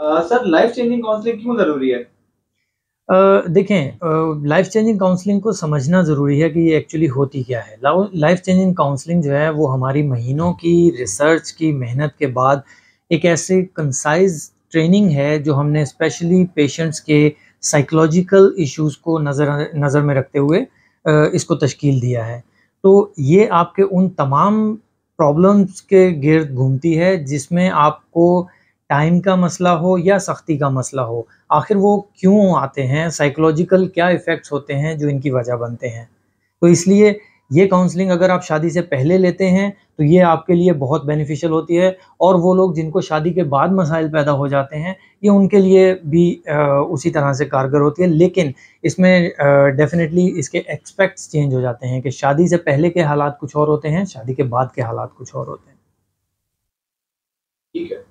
sir life changing counselling क्यों ज़रूरी है देखें लाइफ चेंजिंग काउंसलिंग को समझना ज़रूरी है कि ये एक्चुअली होती क्या है लाइफ चेंजिंग काउंसलिंग जो है वो हमारी महीनों की रिसर्च की मेहनत के बाद एक ऐसे कंसाइज ट्रेनिंग है जो हमने स्पेशली पेशेंट्स के साइकोलॉजिकल इश्यूज को नज़र नज़र में रखते हुए इसको तश्कील दिया है तो ये आपके उन तमाम प्रॉब्लम्स के गिर्द घूमती है जिसमें आपको टाइम का मसला हो या सख्ती का मसला हो आखिर वो क्यों आते हैं साइकोलॉजिकल क्या इफ़ेक्ट्स होते हैं जो इनकी वजह बनते हैं तो इसलिए ये काउंसलिंग अगर आप शादी से पहले लेते हैं तो ये आपके लिए बहुत बेनिफिशियल होती है और वो लोग जिनको शादी के बाद मसाइल पैदा हो जाते हैं ये उनके लिए भी उसी तरह से कारगर होती है लेकिन इसमें डेफिनेटली इसके एक्सपेक्ट्स चेंज हो जाते हैं कि शादी से पहले के हालात कुछ और होते हैं शादी के बाद के हालात कुछ और होते हैं ठीक है